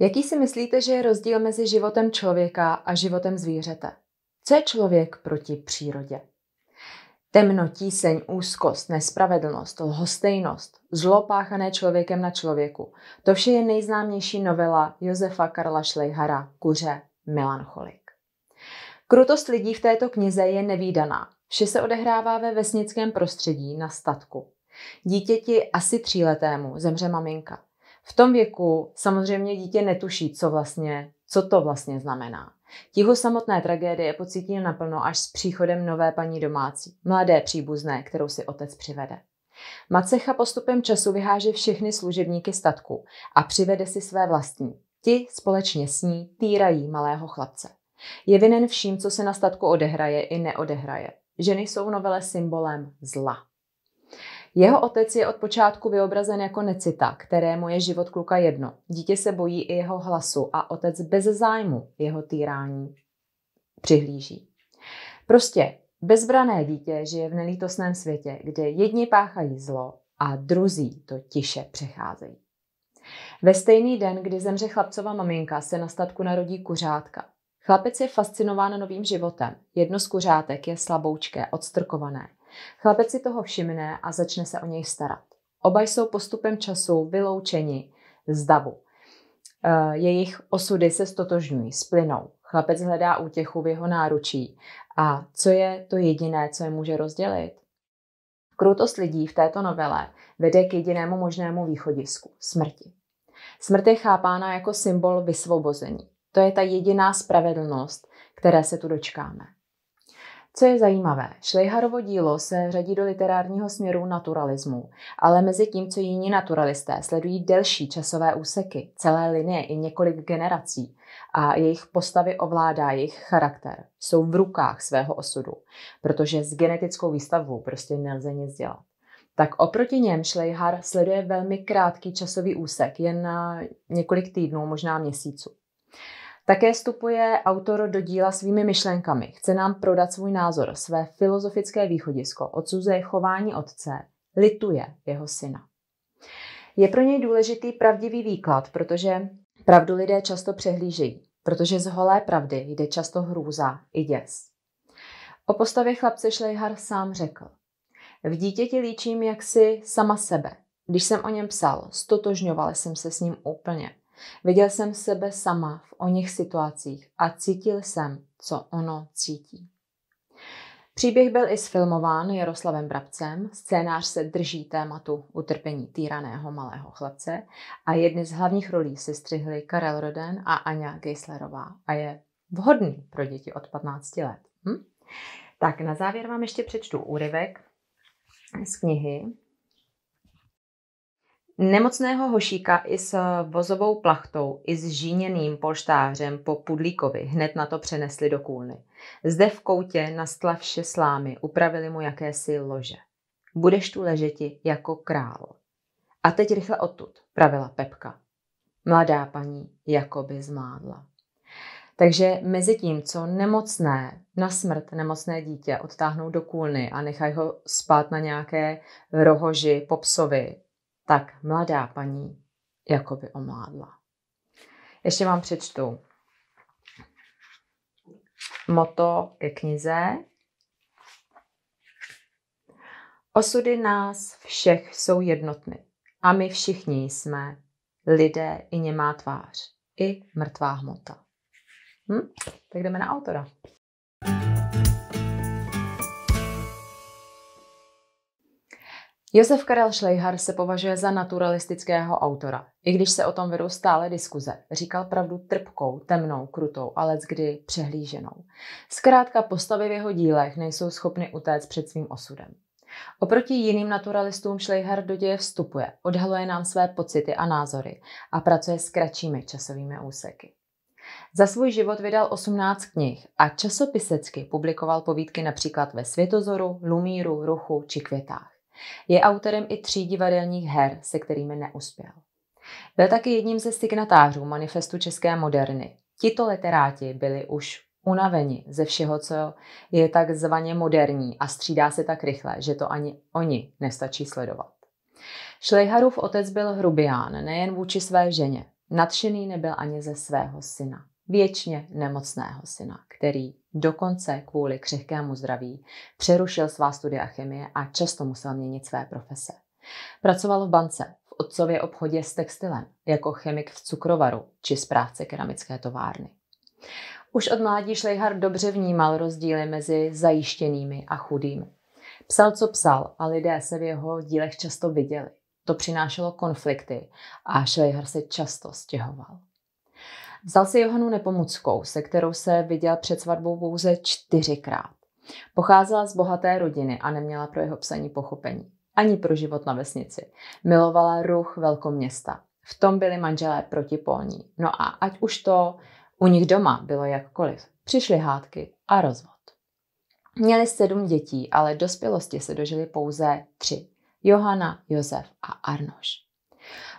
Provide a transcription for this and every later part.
Jaký si myslíte, že je rozdíl mezi životem člověka a životem zvířete? Co je člověk proti přírodě? Temno, tíseň, úzkost, nespravedlnost, lhostejnost, zlo páchané člověkem na člověku. To vše je nejznámější novela Josefa Karla Šlejhara Kuře Melancholik. Krutost lidí v této knize je nevýdaná. Vše se odehrává ve vesnickém prostředí na statku. Dítěti asi tříletému zemře maminka. V tom věku samozřejmě dítě netuší, co vlastně, co to vlastně znamená. Tího samotné tragédie pocítí naplno až s příchodem nové paní domácí, mladé příbuzné, kterou si otec přivede. Macecha postupem času vyháže všechny služebníky statku a přivede si své vlastní. Ti společně s ní týrají malého chlapce. Je vinen vším, co se na statku odehraje i neodehraje. Ženy jsou novele symbolem zla. Jeho otec je od počátku vyobrazen jako necita, kterému je život kluka jedno. Dítě se bojí i jeho hlasu a otec bez zájmu jeho týrání přihlíží. Prostě bezbrané dítě žije v nelítosném světě, kde jedni páchají zlo a druzí to tiše přecházejí. Ve stejný den, kdy zemře chlapcova maminka, se na statku narodí kuřátka. Chlapec je fascinován novým životem. Jedno z kuřátek je slaboučké, odstrkované. Chlapec si toho všimne a začne se o něj starat. Oba jsou postupem času vyloučeni z davu. Eh, jejich osudy se stotožňují, splynou. Chlapec hledá útěchu v jeho náručí. A co je to jediné, co je může rozdělit? Krutost lidí v této novele vede k jedinému možnému východisku smrti. Smrt je chápána jako symbol vysvobození. To je ta jediná spravedlnost, které se tu dočkáme. Co je zajímavé, Šlejharovo dílo se řadí do literárního směru naturalismu, ale mezi tím, co jiní naturalisté sledují delší časové úseky, celé linie i několik generací a jejich postavy ovládá jejich charakter, jsou v rukách svého osudu, protože s genetickou výstavbou prostě nelze nic dělat. Tak oproti něm Šlejhar sleduje velmi krátký časový úsek, jen na několik týdnů, možná měsíců. Také vstupuje autor do díla svými myšlenkami. Chce nám prodat svůj názor, své filozofické východisko, odsuzuje chování otce, lituje jeho syna. Je pro něj důležitý pravdivý výklad, protože pravdu lidé často přehlížejí, protože z holé pravdy jde často hrůza i děs. O postavě chlapce Šlejhar sám řekl. V dítěti líčím jaksi sama sebe. Když jsem o něm psal, stotožňoval jsem se s ním úplně. Viděl jsem sebe sama v o nich situacích a cítil jsem, co ono cítí. Příběh byl i sfilmován Jaroslavem Brabcem, scénář se drží tématu utrpení týraného malého chlapce a jedny z hlavních rolí si střihly Karel Roden a Anja Geislerová a je vhodný pro děti od 15 let. Hm? Tak na závěr vám ještě přečtu úryvek z knihy Nemocného hošíka i s vozovou plachtou, i s žíněným polštářem po pudlíkovi hned na to přenesli do kůlny. Zde v koutě na stlavše slámy, upravili mu jakési lože. Budeš tu ležeti jako král. A teď rychle odtud, pravila Pepka. Mladá paní jakoby zmádla. Takže mezi tím, co nemocné, na smrt nemocné dítě odtáhnou do kůlny a nechají ho spát na nějaké rohoži popsovi tak mladá paní jako by omládla. Ještě vám přečtu moto ke knize. Osudy nás všech jsou jednotny a my všichni jsme lidé i němá tvář, i mrtvá hmota. Hm? Tak jdeme na autora. Josef Karel Schleihar se považuje za naturalistického autora, i když se o tom vedou stále diskuze. Říkal pravdu trpkou, temnou, krutou ale kdy přehlíženou. Zkrátka postavy v jeho dílech nejsou schopny utéct před svým osudem. Oproti jiným naturalistům Schleihar do děje vstupuje, odhaluje nám své pocity a názory a pracuje s kratšími časovými úseky. Za svůj život vydal 18 knih a časopisecky publikoval povídky například ve Světozoru, Lumíru, Ruchu či Květách. Je autorem i tří divadelních her, se kterými neuspěl. Byl taky jedním ze signatářů manifestu České moderny. Tito literáti byli už unaveni ze všeho, co je takzvaně moderní a střídá se tak rychle, že to ani oni nestačí sledovat. Šlejharův otec byl hrubián nejen vůči své ženě. Nadšený nebyl ani ze svého syna, věčně nemocného syna, který Dokonce kvůli křehkému zdraví přerušil svá studia chemie a často musel měnit své profese. Pracoval v bance, v otcově obchodě s textilem, jako chemik v cukrovaru či správce keramické továrny. Už od mládí Šlejhar dobře vnímal rozdíly mezi zajištěnými a chudými. Psal, co psal a lidé se v jeho dílech často viděli. To přinášelo konflikty a Šlejhar se často stěhoval. Vzal si Johanu Nepomuckou, se kterou se viděl před svatbou pouze čtyřikrát. Pocházela z bohaté rodiny a neměla pro jeho psaní pochopení. Ani pro život na vesnici. Milovala ruch velkoměsta. V tom byli manželé protipolní. No a ať už to u nich doma bylo jakkoliv, přišly hádky a rozvod. Měli sedm dětí, ale dospělosti se dožili pouze tři. Johana, Josef a Arnoš.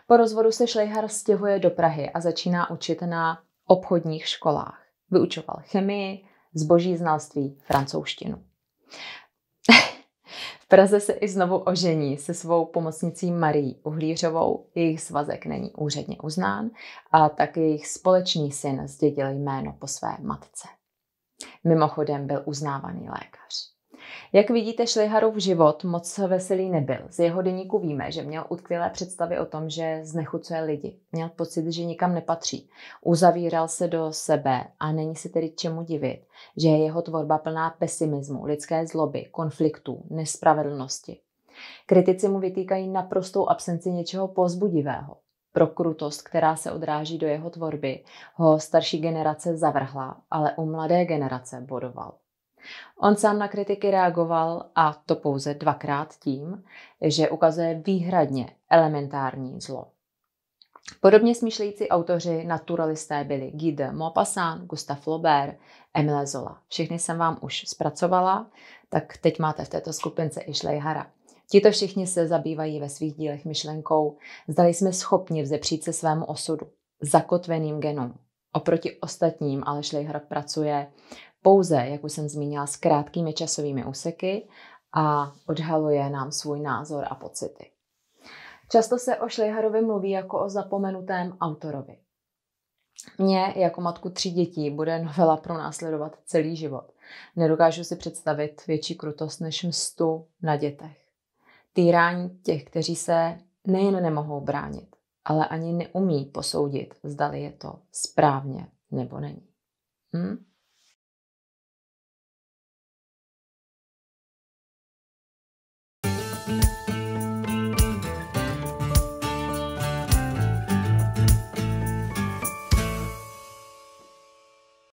Po rozvodu se Šlejhar stěhuje do Prahy a začíná učit na obchodních školách. Vyučoval chemii, zboží znalství, francouzštinu. v Praze se i znovu ožení se svou pomocnicí Marí Uhlířovou, jejich svazek není úředně uznán a tak jejich společný syn zdědil jméno po své matce. Mimochodem byl uznávaný lékař. Jak vidíte, Šliharův život moc veselý nebyl. Z jeho deníku víme, že měl utkvělé představy o tom, že znechucuje lidi. Měl pocit, že nikam nepatří. Uzavíral se do sebe a není se tedy čemu divit, že je jeho tvorba plná pesimismu, lidské zloby, konfliktů, nespravedlnosti. Kritici mu vytýkají naprostou absenci něčeho pozbudivého. Pro krutost, která se odráží do jeho tvorby, ho starší generace zavrhla, ale u mladé generace bodoval. On sám na kritiky reagoval, a to pouze dvakrát tím, že ukazuje výhradně elementární zlo. Podobně smýšlející autoři naturalisté byli Guy de Maupassant, Gustave Flaubert, Emile Zola. Všechny jsem vám už zpracovala, tak teď máte v této skupince i Šlejhara. Tito všichni se zabývají ve svých dílech myšlenkou, zda jsme schopni vzepřít se svému osudu, zakotveným genům. Oproti ostatním ale Šlejhara pracuje pouze, jak už jsem zmínila, s krátkými časovými úseky a odhaluje nám svůj názor a pocity. Často se o Šlejharovi mluví jako o zapomenutém autorovi. Mně jako matku tří dětí bude novela pronásledovat celý život. Nedokážu si představit větší krutost než mstu na dětech. Týrání těch, kteří se nejen nemohou bránit, ale ani neumí posoudit, zdali je to správně nebo není. Hmm?